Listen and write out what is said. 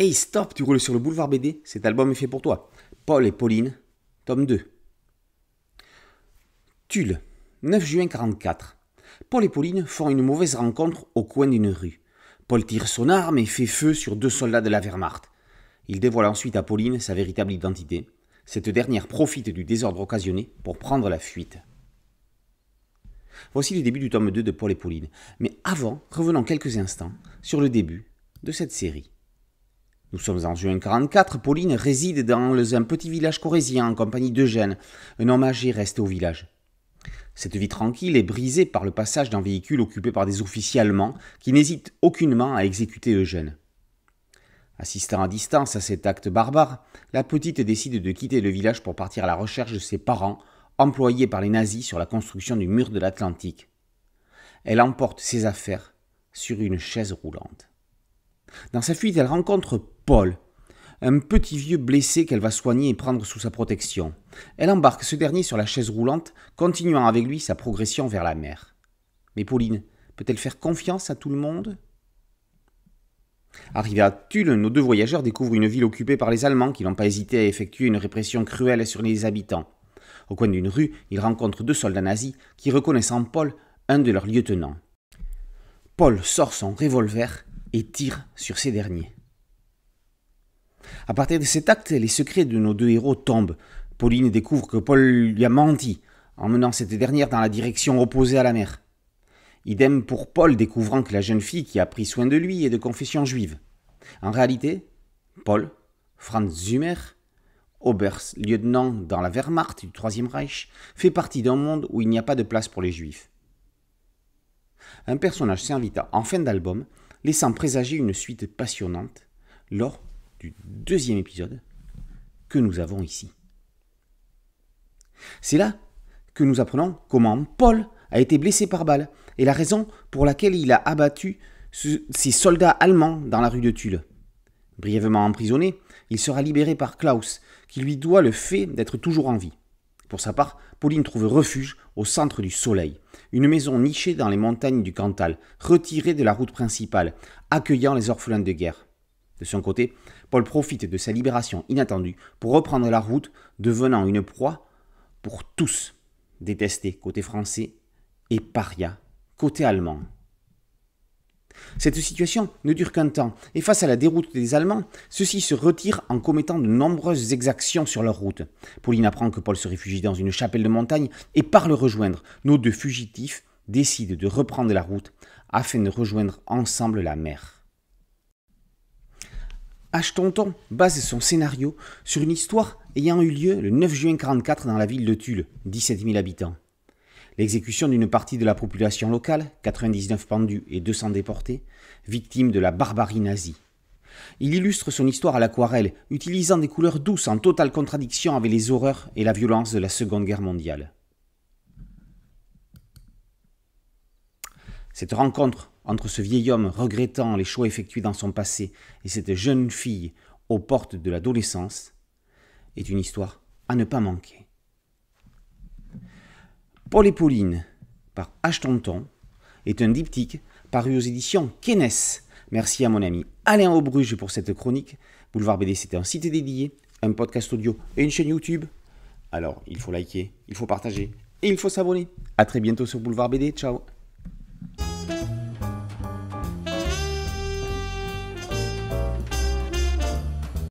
Hey stop, tu roules sur le boulevard BD, cet album est fait pour toi. Paul et Pauline, tome 2. Tulle, 9 juin 44. Paul et Pauline font une mauvaise rencontre au coin d'une rue. Paul tire son arme et fait feu sur deux soldats de la Wehrmacht. Il dévoile ensuite à Pauline sa véritable identité. Cette dernière profite du désordre occasionné pour prendre la fuite. Voici le début du tome 2 de Paul et Pauline. Mais avant, revenons quelques instants sur le début de cette série. Nous sommes en juin 44, Pauline réside dans un petit village corésien en compagnie d'Eugène, un homme âgé resté au village. Cette vie tranquille est brisée par le passage d'un véhicule occupé par des officiers allemands qui n'hésitent aucunement à exécuter Eugène. Assistant à distance à cet acte barbare, la petite décide de quitter le village pour partir à la recherche de ses parents, employés par les nazis sur la construction du mur de l'Atlantique. Elle emporte ses affaires sur une chaise roulante. Dans sa fuite, elle rencontre Paul, un petit vieux blessé qu'elle va soigner et prendre sous sa protection. Elle embarque ce dernier sur la chaise roulante, continuant avec lui sa progression vers la mer. Mais Pauline peut-elle faire confiance à tout le monde Arrivée à Tulle, nos deux voyageurs découvrent une ville occupée par les Allemands qui n'ont pas hésité à effectuer une répression cruelle sur les habitants. Au coin d'une rue, ils rencontrent deux soldats nazis qui reconnaissent en Paul un de leurs lieutenants. Paul sort son revolver et tire sur ces derniers. À partir de cet acte, les secrets de nos deux héros tombent. Pauline découvre que Paul lui a menti, en menant cette dernière dans la direction opposée à la mer. Idem pour Paul découvrant que la jeune fille qui a pris soin de lui est de confession juive. En réalité, Paul, Franz Zimmer, Oberst, lieutenant dans la Wehrmacht du Troisième Reich, fait partie d'un monde où il n'y a pas de place pour les juifs. Un personnage s'invita en fin d'album laissant présager une suite passionnante lors du deuxième épisode que nous avons ici. C'est là que nous apprenons comment Paul a été blessé par balle et la raison pour laquelle il a abattu ses soldats allemands dans la rue de Tulle. Brièvement emprisonné, il sera libéré par Klaus, qui lui doit le fait d'être toujours en vie. Pour sa part, Pauline trouve refuge au centre du soleil, une maison nichée dans les montagnes du Cantal, retirée de la route principale, accueillant les orphelins de guerre. De son côté, Paul profite de sa libération inattendue pour reprendre la route, devenant une proie pour tous, détestés côté français et paria côté allemand. Cette situation ne dure qu'un temps, et face à la déroute des Allemands, ceux-ci se retirent en commettant de nombreuses exactions sur leur route. Pauline apprend que Paul se réfugie dans une chapelle de montagne et par le rejoindre. Nos deux fugitifs décident de reprendre la route afin de rejoindre ensemble la mer. H. Tonton base son scénario sur une histoire ayant eu lieu le 9 juin 1944 dans la ville de Tulle, 17 000 habitants l'exécution d'une partie de la population locale, 99 pendus et 200 déportés, victimes de la barbarie nazie. Il illustre son histoire à l'aquarelle, utilisant des couleurs douces en totale contradiction avec les horreurs et la violence de la Seconde Guerre mondiale. Cette rencontre entre ce vieil homme regrettant les choix effectués dans son passé et cette jeune fille aux portes de l'adolescence est une histoire à ne pas manquer. Paul et Pauline, par H. Tonton, est un diptyque paru aux éditions Kenes. Merci à mon ami Alain Aubruge pour cette chronique. Boulevard BD, c'était un site dédié, un podcast audio et une chaîne YouTube. Alors, il faut liker, il faut partager et il faut s'abonner. A très bientôt sur Boulevard BD. Ciao